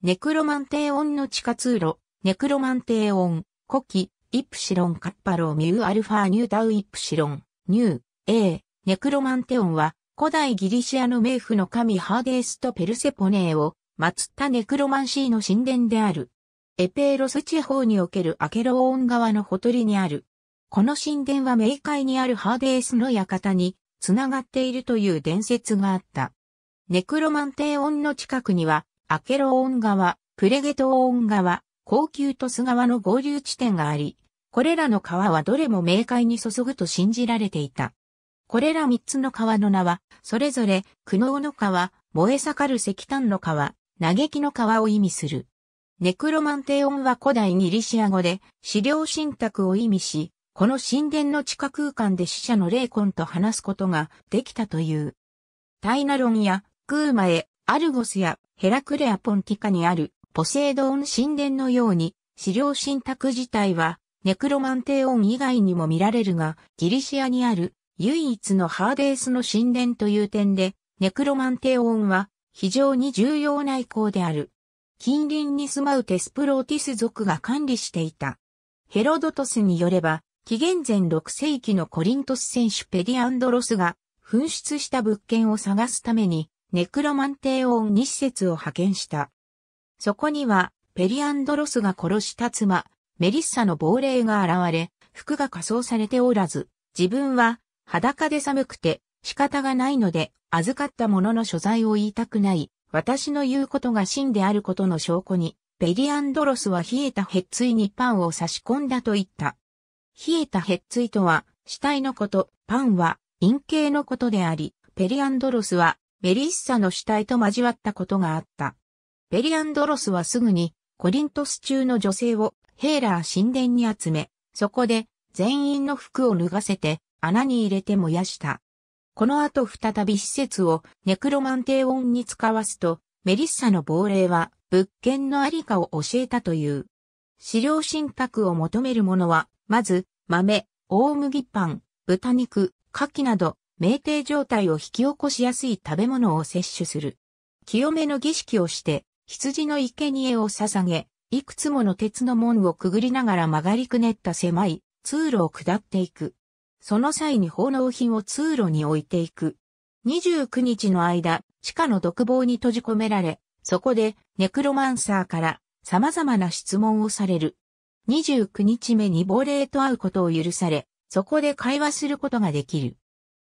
ネクロマンテーオンの地下通路、ネクロマンテーオン、古希、イプシロンカッパローミューアルファーニュータウイプシロン、ニュー、A、ネクロマンテオンは、古代ギリシアの冥府の神ハーデースとペルセポネーを、祀ったネクロマンシーの神殿である。エペーロス地方におけるアケローオン川のほとりにある。この神殿は冥界にあるハーデースの館に、つながっているという伝説があった。ネクロマンテーオンの近くには、アケローン川、プレゲトーン川、高級トス川の合流地点があり、これらの川はどれも冥界に注ぐと信じられていた。これら三つの川の名は、それぞれ、苦悩の川、燃え盛る石炭の川、嘆きの川を意味する。ネクロマンテオンは古代ギリシア語で、資料信託を意味し、この神殿の地下空間で死者の霊魂と話すことができたという。タイナロンやクーマエ、アルゴスやヘラクレアポンティカにあるポセイドオン神殿のように、資料信託自体はネクロマンテオン以外にも見られるが、ギリシアにある唯一のハーデースの神殿という点で、ネクロマンテオンは非常に重要な遺構である。近隣に住まうテスプローティス族が管理していた。ヘロドトスによれば、紀元前6世紀のコリントス選手ペディアンドロスが紛失した物件を探すためにネクロマンテーオンに施設を派遣した。そこには、ペリアンドロスが殺した妻、メリッサの亡霊が現れ、服が仮装されておらず、自分は裸で寒くて仕方がないので、預かったものの所在を言いたくない、私の言うことが真であることの証拠に、ペリアンドロスは冷えたへっついにパンを差し込んだと言った。冷えたへっついとは、死体のこと、パンは、陰茎のことであり、ペリアンドロスは、メリッサの死体と交わったことがあった。ベリアンドロスはすぐにコリントス中の女性をヘーラー神殿に集め、そこで全員の服を脱がせて穴に入れて燃やした。この後再び施設をネクロマンテー音に使わすと、メリッサの亡霊は物件のありかを教えたという。資料心拍を求めるものは、まず、豆、大麦パン、豚肉、牡蠣など、酩酊状態を引き起こしやすい食べ物を摂取する。清めの儀式をして、羊の生贄を捧げ、いくつもの鉄の門をくぐりながら曲がりくねった狭い通路を下っていく。その際に奉納品を通路に置いていく。29日の間、地下の独房に閉じ込められ、そこでネクロマンサーから様々な質問をされる。29日目に亡霊と会うことを許され、そこで会話することができる。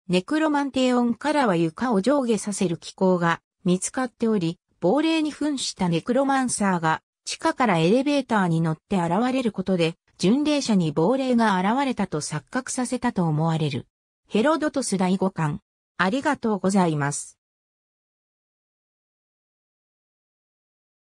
ネクロマンテオンからは床を上下させる機構が見つかっており、亡霊に扮したネクロマンサーが地下からエレベーターに乗って現れることで、巡礼者に亡霊が現れたと錯覚させたと思われる。ヘロドトス第五巻。ありがとうございます。